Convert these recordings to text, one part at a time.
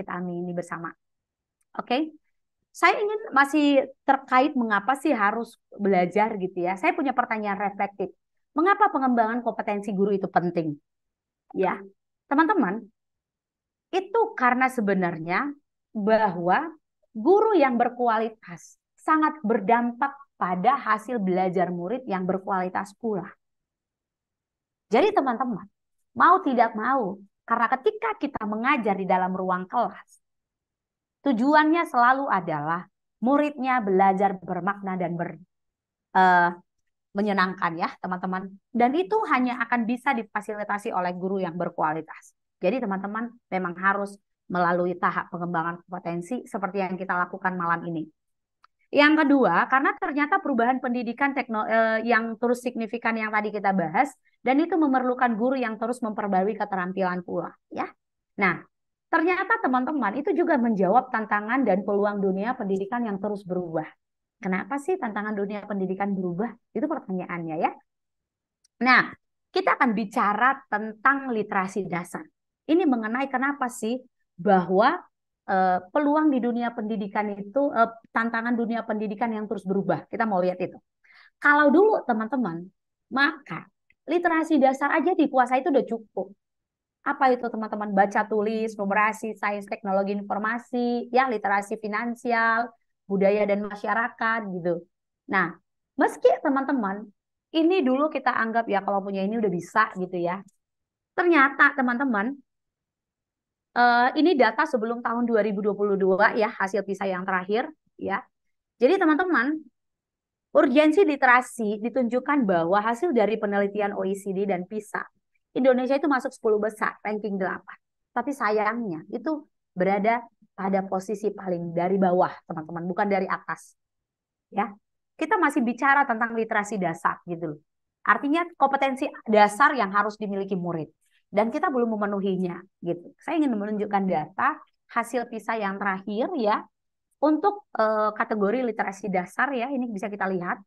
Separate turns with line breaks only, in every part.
kita amini bersama. Oke. Okay? Saya ingin masih terkait mengapa sih harus belajar gitu ya. Saya punya pertanyaan reflektif. Mengapa pengembangan kompetensi guru itu penting? Ya. Teman-teman, itu karena sebenarnya bahwa guru yang berkualitas sangat berdampak pada hasil belajar murid yang berkualitas pula. Jadi teman-teman, mau tidak mau, karena ketika kita mengajar di dalam ruang kelas, tujuannya selalu adalah muridnya belajar bermakna dan ber, uh, menyenangkan ya teman-teman. Dan itu hanya akan bisa difasilitasi oleh guru yang berkualitas. Jadi teman-teman memang harus melalui tahap pengembangan kompetensi seperti yang kita lakukan malam ini. Yang kedua, karena ternyata perubahan pendidikan tekno, eh, yang terus signifikan yang tadi kita bahas, dan itu memerlukan guru yang terus memperbarui keterampilan pula, ya. Nah, ternyata teman-teman itu juga menjawab tantangan dan peluang dunia pendidikan yang terus berubah. Kenapa sih tantangan dunia pendidikan berubah? Itu pertanyaannya ya. Nah, kita akan bicara tentang literasi dasar. Ini mengenai kenapa sih bahwa uh, peluang di dunia pendidikan itu uh, tantangan dunia pendidikan yang terus berubah. Kita mau lihat itu. Kalau dulu teman-teman, maka literasi dasar aja dikuasai itu udah cukup. Apa itu teman-teman? Baca tulis, numerasi, sains teknologi informasi, ya literasi finansial, budaya dan masyarakat gitu. Nah, meski teman-teman ini dulu kita anggap ya kalau punya ini udah bisa gitu ya. Ternyata teman-teman Uh, ini data sebelum tahun 2022 ya hasil PISA yang terakhir ya. Jadi teman-teman urgensi literasi ditunjukkan bahwa hasil dari penelitian OECD dan PISA Indonesia itu masuk 10 besar ranking 8. Tapi sayangnya itu berada pada posisi paling dari bawah teman-teman bukan dari atas ya. Kita masih bicara tentang literasi dasar gitu loh. Artinya kompetensi dasar yang harus dimiliki murid dan kita belum memenuhinya gitu. Saya ingin menunjukkan data hasil PISA yang terakhir ya untuk uh, kategori literasi dasar ya ini bisa kita lihat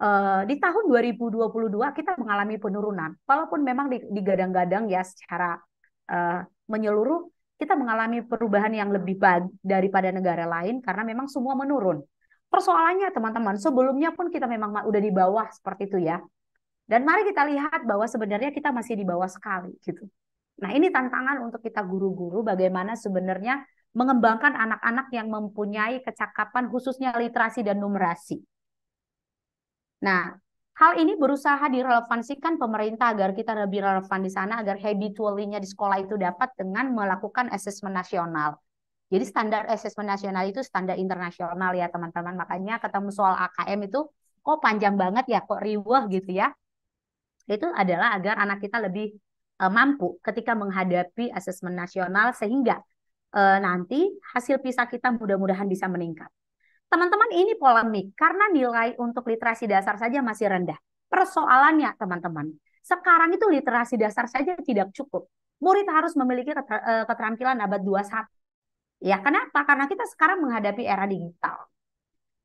uh, di tahun 2022 kita mengalami penurunan walaupun memang digadang-gadang ya secara uh, menyeluruh kita mengalami perubahan yang lebih baik daripada negara lain karena memang semua menurun. Persoalannya teman-teman, sebelumnya pun kita memang udah di bawah seperti itu ya. Dan mari kita lihat bahwa sebenarnya kita masih di bawah sekali gitu. Nah, ini tantangan untuk kita guru-guru bagaimana sebenarnya mengembangkan anak-anak yang mempunyai kecakapan khususnya literasi dan numerasi. Nah, hal ini berusaha direlevansikan pemerintah agar kita lebih relevan di sana agar habitually di sekolah itu dapat dengan melakukan asesmen nasional. Jadi standar asesmen nasional itu standar internasional ya teman-teman. Makanya ketemu soal AKM itu kok panjang banget ya, kok riweh gitu ya itu adalah agar anak kita lebih uh, mampu ketika menghadapi asesmen nasional sehingga uh, nanti hasil PISA kita mudah-mudahan bisa meningkat. Teman-teman ini polemik karena nilai untuk literasi dasar saja masih rendah. Persoalannya teman-teman, sekarang itu literasi dasar saja tidak cukup. Murid harus memiliki eh, keterampilan abad 21. Ya, kenapa? Karena kita sekarang menghadapi era digital.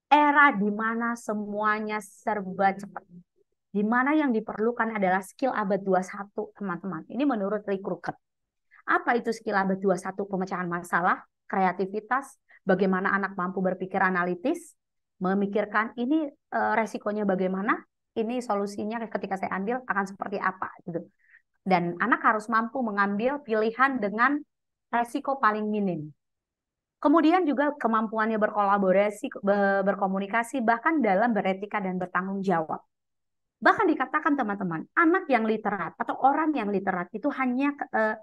Era di mana semuanya serba cepat di mana yang diperlukan adalah skill abad 21, teman-teman. Ini menurut Lee Apa itu skill abad 21? Pemecahan masalah, kreativitas, bagaimana anak mampu berpikir analitis, memikirkan ini eh, resikonya bagaimana, ini solusinya ketika saya ambil akan seperti apa gitu. Dan anak harus mampu mengambil pilihan dengan resiko paling minim. Kemudian juga kemampuannya berkolaborasi, berkomunikasi, bahkan dalam beretika dan bertanggung jawab. Bahkan dikatakan teman-teman, anak yang literat atau orang yang literat itu hanya eh,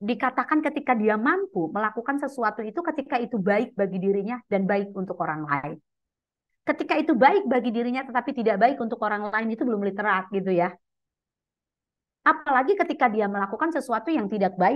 dikatakan ketika dia mampu melakukan sesuatu itu ketika itu baik bagi dirinya dan baik untuk orang lain. Ketika itu baik bagi dirinya tetapi tidak baik untuk orang lain itu belum literat gitu ya. Apalagi ketika dia melakukan sesuatu yang tidak baik